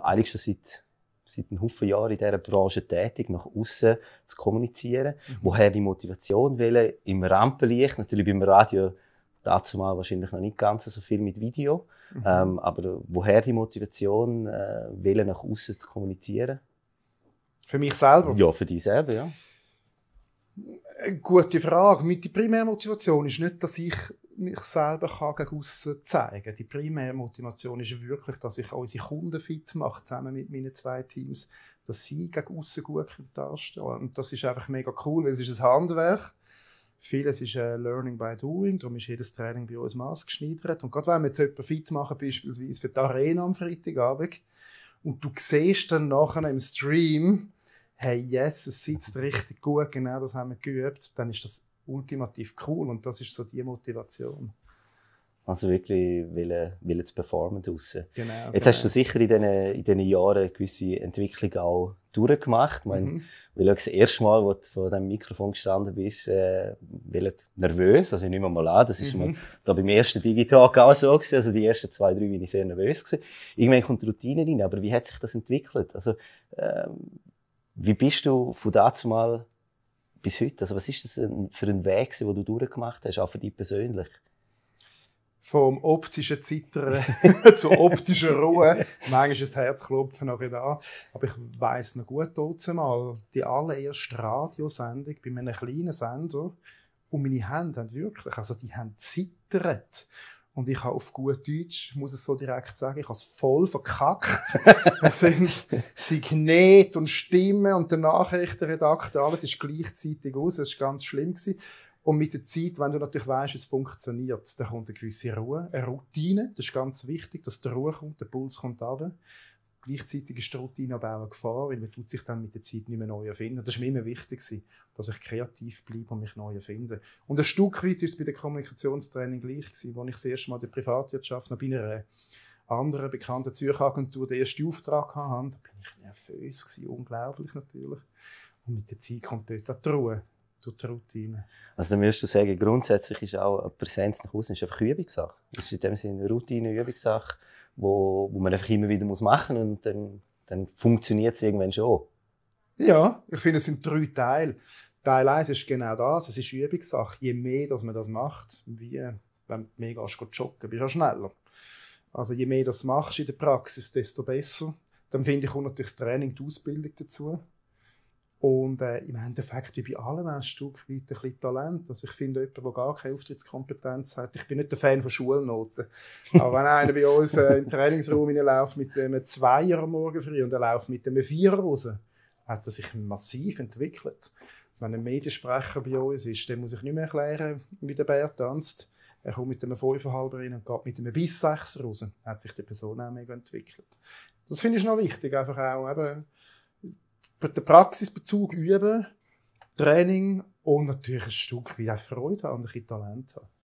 eigentlich schon seit, seit einem Haufen Jahren in dieser Branche tätig, nach außen zu kommunizieren. Mhm. Woher die Motivation wählen? Im Rampenlicht, natürlich beim Radio dazu mal wahrscheinlich noch nicht ganz so viel mit Video. Mhm. Ähm, aber woher die Motivation, äh, wählen, nach außen zu kommunizieren? Für mich selber? Ja, für dich selber, ja. gute Frage. Meine primäre Motivation ist nicht, dass ich mich selber kann gegen aussen zeigen Die primäre Motivation ist wirklich, dass ich unsere Kunden fit mache, zusammen mit meinen zwei Teams, dass sie gegen aussen gut darstellen Und das ist einfach mega cool, weil es ist ein Handwerk. Vieles ist äh, Learning by Doing, darum ist jedes Training bei uns maßgeschneidert. Und gerade wenn wir jetzt jemanden fit machen, beispielsweise für die Arena am Freitagabend, und du siehst dann nachher im Stream, hey, yes, es sitzt richtig gut, genau das haben wir geübt, dann ist das ultimativ cool und das ist so die Motivation. Also wirklich will, will zu performen draussen. Genau, Jetzt genau. hast du sicher in diesen, in diesen Jahren eine gewisse Entwicklung auch durchgemacht. Ich meine, mhm. weil das erste Mal, als du vor diesem Mikrofon gestanden bist, äh, ich nervös. Also nicht mehr mal an, das ist mhm. da beim ersten Digitag auch so gewesen. Also die ersten zwei, drei bin ich sehr nervös gewesen. Irgendwann kommt die Routine rein. Aber wie hat sich das entwickelt? Also, ähm, wie bist du von dazu mal bis heute. Also was ist das für ein Weg, den du durchgemacht hast, auch für dich persönlich? Vom optischen Zittern zur optischen Ruhe. Manchmal ist das Herzklopfen noch da. Aber ich weiss noch gut trotzdem mal, die allererste Radiosendung bei einem kleinen Sender und meine Hände haben wirklich, also die haben zittert. Und ich habe auf gut Deutsch, muss es so direkt sagen, ich habe es voll verkackt. es sind Signet und Stimme und der Nachrichtenredakteur, alles ist gleichzeitig aus. Es ist ganz schlimm. Gewesen. Und mit der Zeit, wenn du natürlich weißt, es funktioniert, dann kommt eine gewisse Ruhe, eine Routine. Das ist ganz wichtig, dass die Ruhe kommt, der Puls kommt runter. Gleichzeitig ist der Routineabbau eine Gefahr, weil man tut sich dann mit der Zeit nicht mehr neu erfinden. das war mir immer wichtig, dass ich kreativ bleibe und mich neu erfinde. Und ein Stück weit ist es bei der Kommunikationstraining gleich gewesen, als ich das erste Mal in der Privatwirtschaft noch bei einer anderen bekannten Zürcher Agentur den ersten Auftrag hatte. Da war ich nervös, gewesen, unglaublich natürlich. Und mit der Zeit kommt dort auch die Ruhe durch die Routine. Also dann müsstest du sagen, grundsätzlich ist auch eine Präsenz nach außen einfach Übungssache. Das ist in dem Sinne eine Routine, Übungssache wo, wo man einfach immer wieder machen muss und dann, dann funktioniert es irgendwann schon. Ja, ich finde, es sind drei Teile. Teil 1 ist genau das, es ist Übungssache. Je mehr dass man das macht, wie wenn du mehr mega joggen bist du auch schneller. Also je mehr das machst in der Praxis, desto besser. Dann finde ich, kommt natürlich das Training, die Ausbildung dazu. Und äh, im Endeffekt, wie bei allem, ein Stück weit ein bisschen Talent. Also ich finde, jemanden, der gar keine Auftrittskompetenz hat, ich bin nicht der Fan von Schulnoten. Aber wenn einer bei uns äh, im Trainingsraum läuft mit einem Zweier am Morgen früh und er läuft mit einem Vierer raus, hat er sich massiv entwickelt. Wenn ein Mediensprecher bei uns ist, dann muss ich nicht mehr erklären, wie der Bär tanzt. Er kommt mit einem 5,5 rein und geht mit einem bis 6 raus. Hat sich die Person auch mega entwickelt. Das finde ich noch wichtig, einfach auch eben, den Praxisbezug üben, Training und natürlich ein Stück wie auch Freude an ein Talent haben.